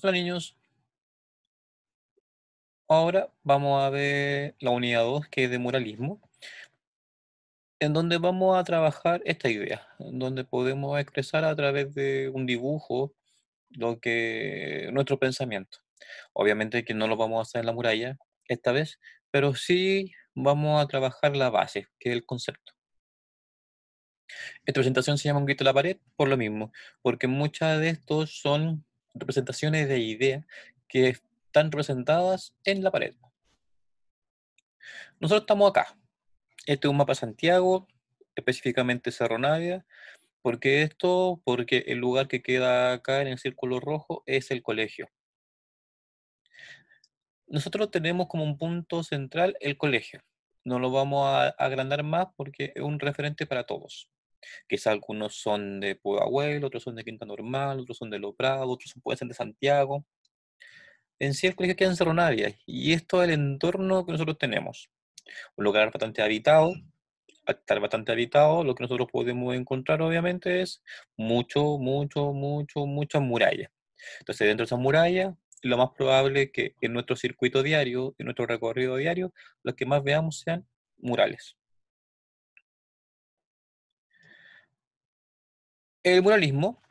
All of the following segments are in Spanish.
Hola niños. Ahora vamos a ver la unidad 2 que es de muralismo, en donde vamos a trabajar esta idea, en donde podemos expresar a través de un dibujo lo que nuestro pensamiento. Obviamente que no lo vamos a hacer en la muralla esta vez, pero sí vamos a trabajar la base, que es el concepto. Esta presentación se llama Un grito a la pared por lo mismo, porque muchas de estos son representaciones de ideas que están representadas en la pared. Nosotros estamos acá. Este es un mapa de Santiago, específicamente Cerro Navia. ¿Por qué esto? Porque el lugar que queda acá en el círculo rojo es el colegio. Nosotros tenemos como un punto central el colegio. No lo vamos a agrandar más porque es un referente para todos. Que algunos son de Pueblo otros son de Quinta Normal, otros son de Lo Prado, otros pueden ser de Santiago. En sí, el que queda en Cerro y esto es el entorno que nosotros tenemos. Un lugar bastante habitado, estar bastante habitado, lo que nosotros podemos encontrar obviamente es mucho, mucho, mucho, muchas murallas. Entonces dentro de esas murallas, lo más probable es que en nuestro circuito diario, en nuestro recorrido diario, lo que más veamos sean murales. El muralismo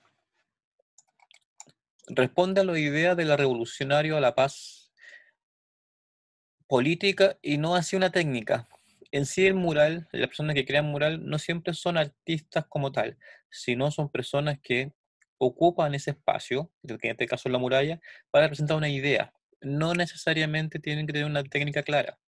responde a la idea de la revolucionario a la paz política y no hace una técnica. En sí el mural, las personas que crean mural no siempre son artistas como tal, sino son personas que ocupan ese espacio, que en este caso es la muralla, para presentar una idea. No necesariamente tienen que tener una técnica clara,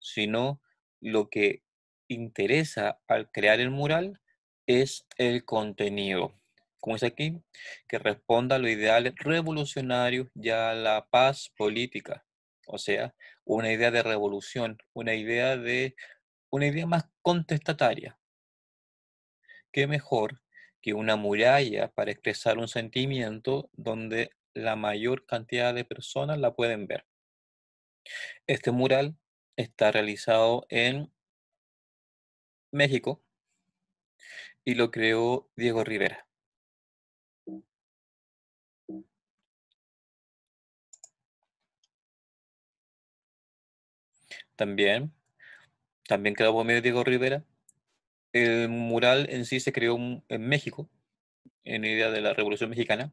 sino lo que interesa al crear el mural es el contenido. Como es aquí, que responda a los ideales revolucionarios y a la paz política. O sea, una idea de revolución, una idea de una idea más contestataria. Qué mejor que una muralla para expresar un sentimiento donde la mayor cantidad de personas la pueden ver. Este mural está realizado en México, y lo creó Diego Rivera. También, también quedó Diego Rivera. El mural en sí se creó en México, en idea de la Revolución Mexicana.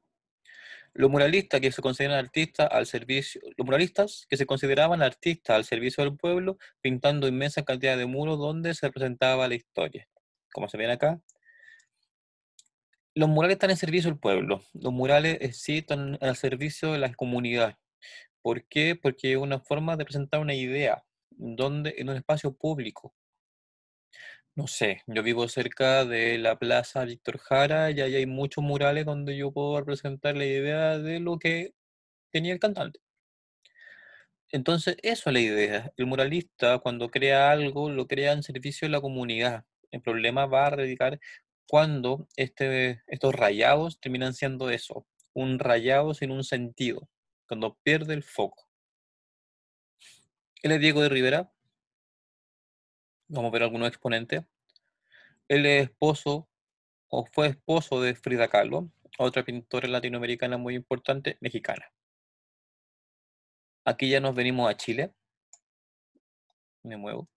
Los muralistas que se consideran artistas al servicio, los muralistas que se consideraban artistas al servicio del pueblo, pintando inmensa cantidad de muros donde se representaba la historia. Como se ven acá, los murales están en servicio del pueblo. Los murales sí están al servicio de la comunidad. ¿Por qué? Porque es una forma de presentar una idea donde, en un espacio público. No sé, yo vivo cerca de la Plaza Víctor Jara y ahí hay muchos murales donde yo puedo representar la idea de lo que tenía el cantante. Entonces, eso es la idea. El muralista, cuando crea algo, lo crea en servicio de la comunidad. El problema va a radicar cuando este, estos rayados terminan siendo eso, un rayado sin un sentido, cuando pierde el foco. Él es Diego de Rivera, vamos a ver algunos exponentes. Él es esposo o fue esposo de Frida Kahlo, otra pintora latinoamericana muy importante, mexicana. Aquí ya nos venimos a Chile. Me muevo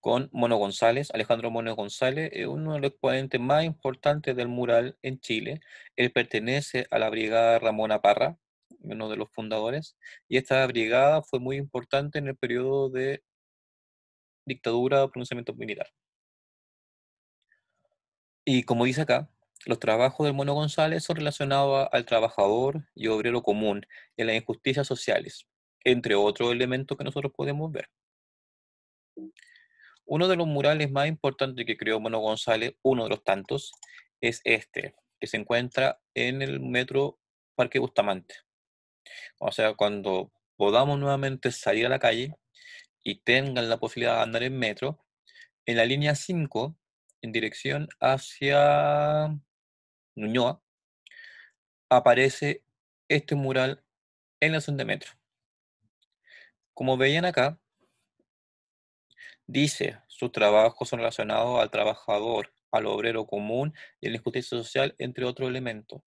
con Mono González, Alejandro Mono González, uno de los exponentes más importantes del mural en Chile. Él pertenece a la brigada Ramona Parra, uno de los fundadores, y esta brigada fue muy importante en el periodo de dictadura o pronunciamiento militar. Y como dice acá, los trabajos del Mono González son relacionados al trabajador y obrero común en las injusticias sociales, entre otros elementos que nosotros podemos ver. Uno de los murales más importantes que creó Mono González, uno de los tantos, es este, que se encuentra en el metro Parque Bustamante. O sea, cuando podamos nuevamente salir a la calle y tengan la posibilidad de andar en metro, en la línea 5, en dirección hacia Nuñoa, aparece este mural en la zona de metro. Como veían acá, Dice, sus trabajos son relacionados al trabajador, al obrero común y a la injusticia social, entre otros elementos.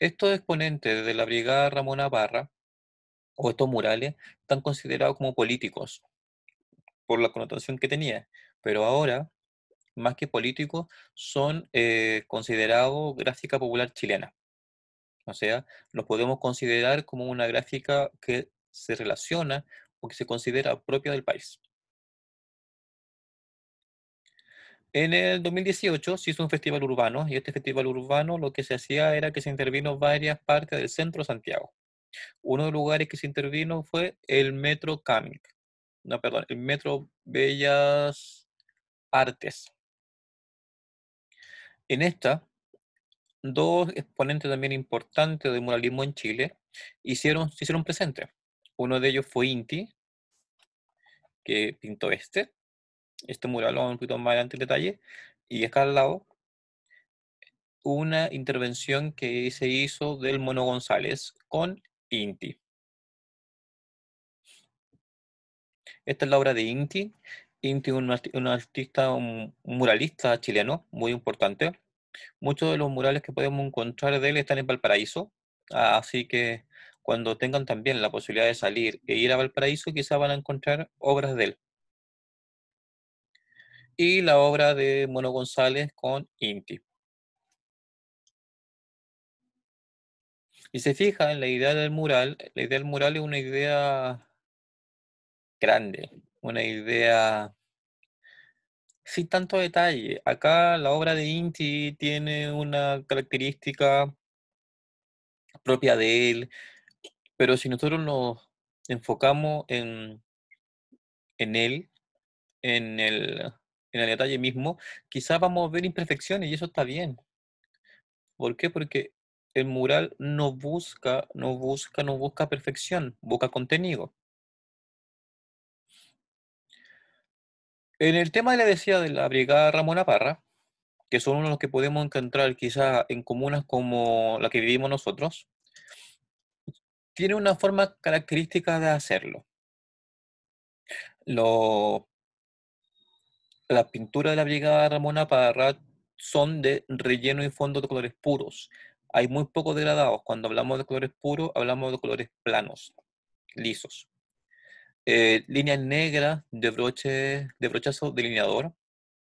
Estos exponentes de la Brigada Ramona Navarra, o estos murales, están considerados como políticos, por la connotación que tenía, pero ahora, más que políticos, son eh, considerados gráfica popular chilena. O sea, los podemos considerar como una gráfica que se relaciona o que se considera propia del país. En el 2018 se hizo un festival urbano y este festival urbano lo que se hacía era que se intervino varias partes del centro de Santiago. Uno de los lugares que se intervino fue el Metro Cámic, no, perdón, el Metro Bellas Artes. En esta, dos exponentes también importantes del muralismo en Chile hicieron, se hicieron presentes. Uno de ellos fue Inti, que pintó este, este mural, vamos un poquito más adelante el detalle, y acá al lado, una intervención que se hizo del Mono González con Inti. Esta es la obra de Inti. Inti es un, artista, un muralista chileno muy importante. Muchos de los murales que podemos encontrar de él están en Valparaíso, así que cuando tengan también la posibilidad de salir e ir a Valparaíso, quizás van a encontrar obras de él y la obra de Mono González con Inti. Y se fija en la idea del mural, la idea del mural es una idea grande, una idea sin tanto detalle. Acá la obra de Inti tiene una característica propia de él, pero si nosotros nos enfocamos en, en él, en el en el detalle mismo, quizás vamos a ver imperfecciones y eso está bien. ¿Por qué? Porque el mural no busca, no busca, no busca perfección, busca contenido. En el tema de la decía de la Brigada Ramona Parra, que son uno los que podemos encontrar quizás en comunas como la que vivimos nosotros, tiene una forma característica de hacerlo. Lo, las pinturas de la Brigada Ramona Parra son de relleno y fondo de colores puros. Hay muy pocos degradados. Cuando hablamos de colores puros, hablamos de colores planos, lisos. Eh, líneas negras de broche, de brochazo delineador. O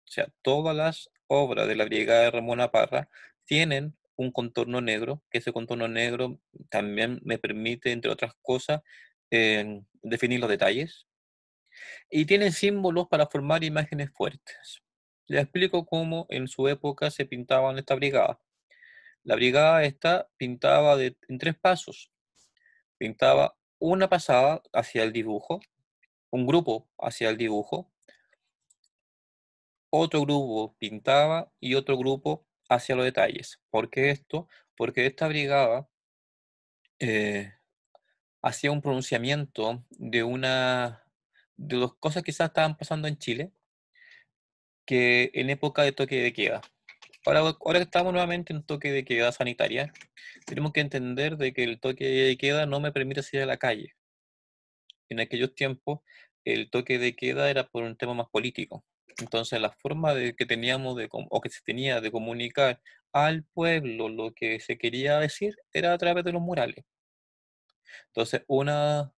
sea, todas las obras de la Brigada Ramona Parra tienen un contorno negro, que ese contorno negro también me permite, entre otras cosas, eh, definir los detalles, y tienen símbolos para formar imágenes fuertes. Les explico cómo en su época se pintaban esta brigada. La brigada esta pintaba en tres pasos. Pintaba una pasada hacia el dibujo, un grupo hacia el dibujo, otro grupo pintaba y otro grupo hacia los detalles. ¿Por qué esto? Porque esta brigada eh, hacía un pronunciamiento de una de dos cosas que quizás estaban pasando en Chile, que en época de toque de queda. Ahora, ahora que estamos nuevamente en toque de queda sanitaria, tenemos que entender de que el toque de queda no me permite salir a la calle. En aquellos tiempos, el toque de queda era por un tema más político. Entonces, la forma de, que teníamos de, o que se tenía de comunicar al pueblo lo que se quería decir era a través de los murales. Entonces, una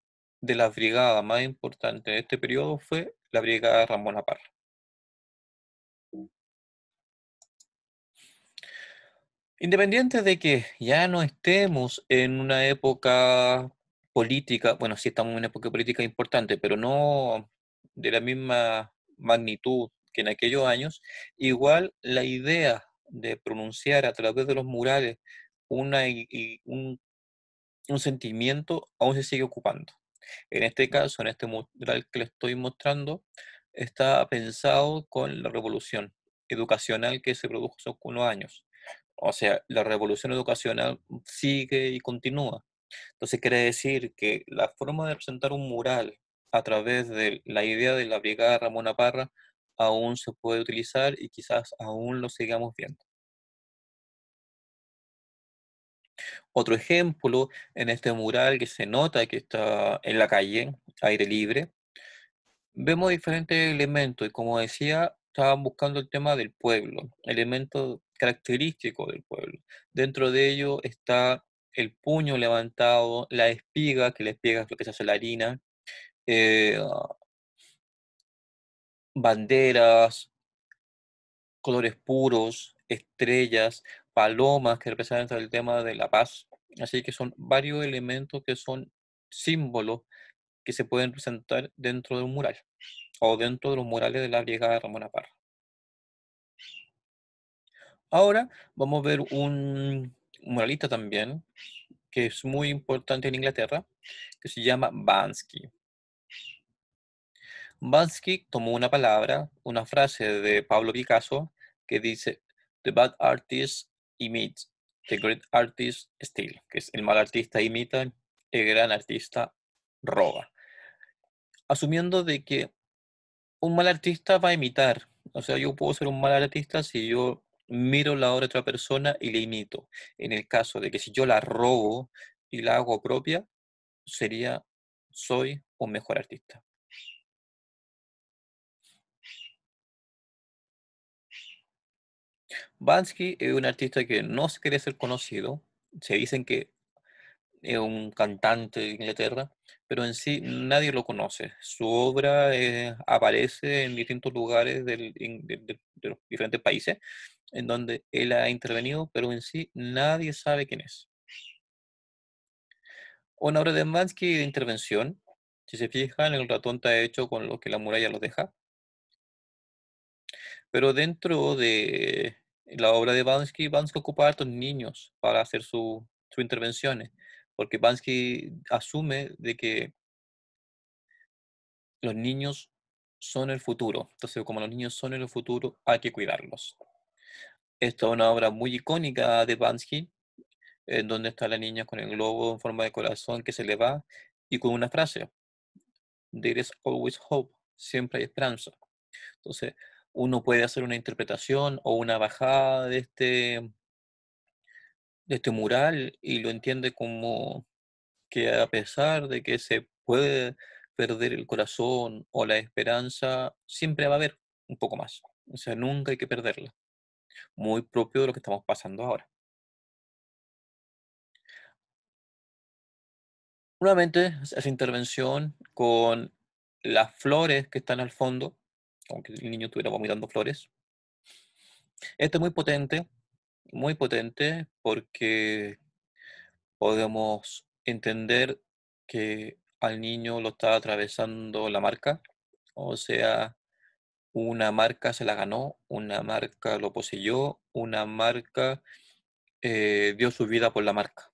de las brigadas más importantes de este periodo fue la brigada Ramón Aparra. Independiente de que ya no estemos en una época política, bueno, sí estamos en una época política importante, pero no de la misma magnitud que en aquellos años, igual la idea de pronunciar a través de los murales una, un sentimiento aún se sigue ocupando. En este caso, en este mural que le estoy mostrando, está pensado con la revolución educacional que se produjo hace unos años. O sea, la revolución educacional sigue y continúa. Entonces quiere decir que la forma de presentar un mural a través de la idea de la brigada Ramona Parra aún se puede utilizar y quizás aún lo sigamos viendo. Otro ejemplo, en este mural que se nota que está en la calle, aire libre, vemos diferentes elementos y como decía, estaban buscando el tema del pueblo, elementos característicos del pueblo. Dentro de ello está el puño levantado, la espiga, que la espiga es lo que se hace la harina, eh, banderas, colores puros, estrellas, palomas que representan el tema de la paz. Así que son varios elementos que son símbolos que se pueden presentar dentro de un mural o dentro de los murales de la vieja Ramona Parra. Ahora vamos a ver un muralista también que es muy importante en Inglaterra, que se llama Bansky. Bansky tomó una palabra, una frase de Pablo Picasso que dice, The bad artist imite the great artist steal, que es el mal artista imita, el gran artista roba. Asumiendo de que un mal artista va a imitar, o sea, yo puedo ser un mal artista si yo miro la obra de otra persona y la imito. En el caso de que si yo la robo y la hago propia, sería, soy un mejor artista. Bansky es un artista que no se quiere ser conocido, se dicen que es un cantante de Inglaterra, pero en sí nadie lo conoce. Su obra eh, aparece en distintos lugares de, los diferentes países en donde él ha intervenido, pero en sí nadie sabe quién es. Una obra de Mansky de intervención, si se fijan, el ratón está hecho con lo que la muralla lo deja. Pero dentro de la obra de Bansky, Bansky ocupa a estos niños para hacer sus su intervenciones, porque Bansky asume de que los niños son el futuro, entonces como los niños son el futuro, hay que cuidarlos. Esta es una obra muy icónica de Bansky, en donde está la niña con el globo en forma de corazón que se le va y con una frase, There is always hope, siempre hay esperanza. Entonces, uno puede hacer una interpretación o una bajada de este, de este mural y lo entiende como que a pesar de que se puede perder el corazón o la esperanza, siempre va a haber un poco más. O sea, nunca hay que perderla. Muy propio de lo que estamos pasando ahora. Nuevamente, esa intervención con las flores que están al fondo, como el niño estuviera vomitando flores. Esto es muy potente, muy potente porque podemos entender que al niño lo está atravesando la marca, o sea, una marca se la ganó, una marca lo poseyó, una marca eh, dio su vida por la marca.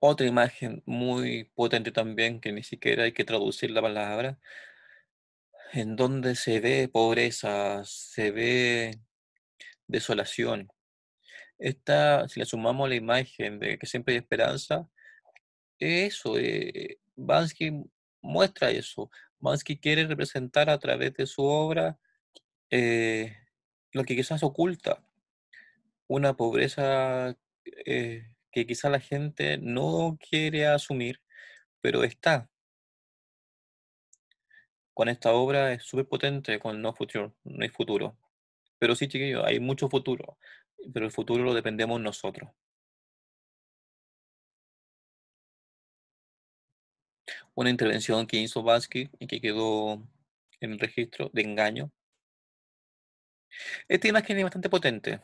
otra imagen muy potente también, que ni siquiera hay que traducir la palabra, en donde se ve pobreza, se ve desolación. Esta, si le sumamos la imagen de que siempre hay esperanza, eso, eh, Bansky muestra eso. Bansky quiere representar a través de su obra eh, lo que quizás oculta, una pobreza eh, que quizá la gente no quiere asumir, pero está. Con esta obra es súper potente con No Future, No hay futuro. Pero sí, chiquillos, hay mucho futuro, pero el futuro lo dependemos nosotros. Una intervención que hizo basque y que quedó en registro de engaño. Esta imagen es bastante potente.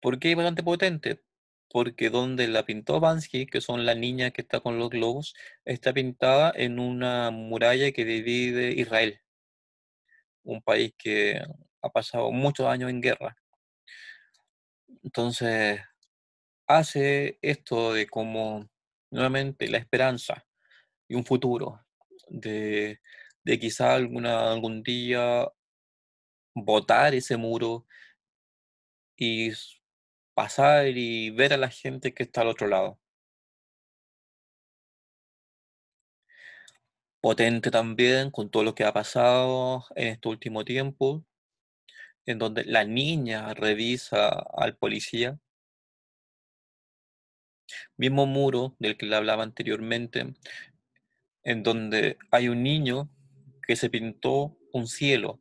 ¿Por qué es bastante potente? porque donde la pintó Bansky, que son la niña que está con los globos, está pintada en una muralla que divide Israel, un país que ha pasado muchos años en guerra. Entonces, hace esto de como nuevamente la esperanza y un futuro, de, de quizá alguna, algún día botar ese muro y pasar y ver a la gente que está al otro lado. Potente también con todo lo que ha pasado en este último tiempo, en donde la niña revisa al policía. Mismo muro del que le hablaba anteriormente, en donde hay un niño que se pintó un cielo,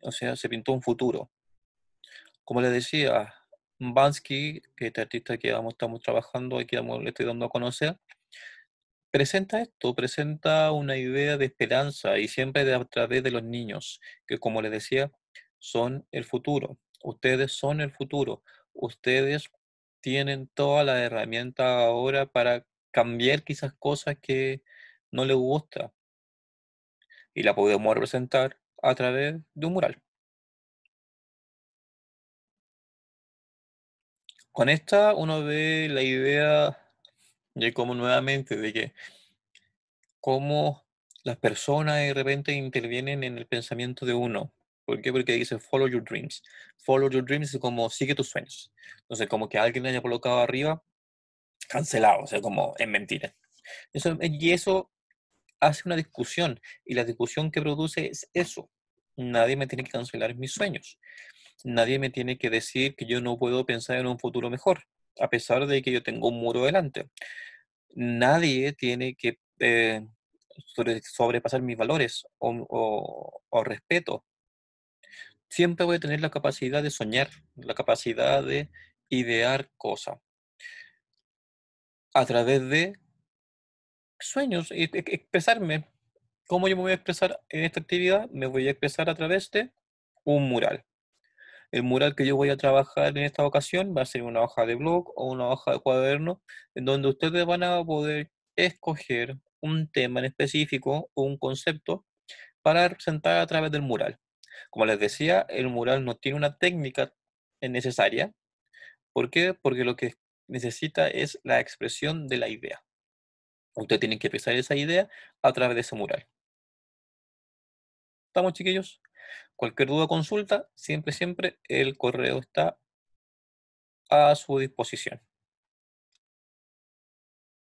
o sea, se pintó un futuro. Como le decía, Bansky, que este artista que estamos trabajando y que le estoy dando a conocer, presenta esto, presenta una idea de esperanza y siempre a través de los niños, que como les decía, son el futuro. Ustedes son el futuro. Ustedes tienen toda la herramienta ahora para cambiar quizás cosas que no les gusta. Y la podemos representar a través de un mural. con esta uno ve la idea de cómo nuevamente, de que cómo las personas de repente intervienen en el pensamiento de uno. ¿Por qué? Porque dice follow your dreams. Follow your dreams es como sigue tus sueños. Entonces, como que alguien le haya colocado arriba, cancelado, o sea, como es mentira. y eso hace una discusión, y la discusión que produce es eso. Nadie me tiene que cancelar mis sueños nadie me tiene que decir que yo no puedo pensar en un futuro mejor, a pesar de que yo tengo un muro delante. Nadie tiene que eh, sobrepasar mis valores o, o, respeto. Siempre voy a tener la capacidad de soñar, la capacidad de idear cosas a través de sueños y e, e, expresarme. ¿Cómo yo me voy a expresar en esta actividad? Me voy a expresar a través de un mural. El mural que yo voy a trabajar en esta ocasión va a ser una hoja de blog o una hoja de cuaderno, en donde ustedes van a poder escoger un tema en específico o un concepto para presentar a través del mural. Como les decía, el mural no tiene una técnica necesaria. ¿Por qué? Porque lo que necesita es la expresión de la idea. Usted tienen que expresar esa idea a través de ese mural. ¿Estamos, chiquillos? Cualquier duda o consulta, siempre, siempre el correo está a su disposición.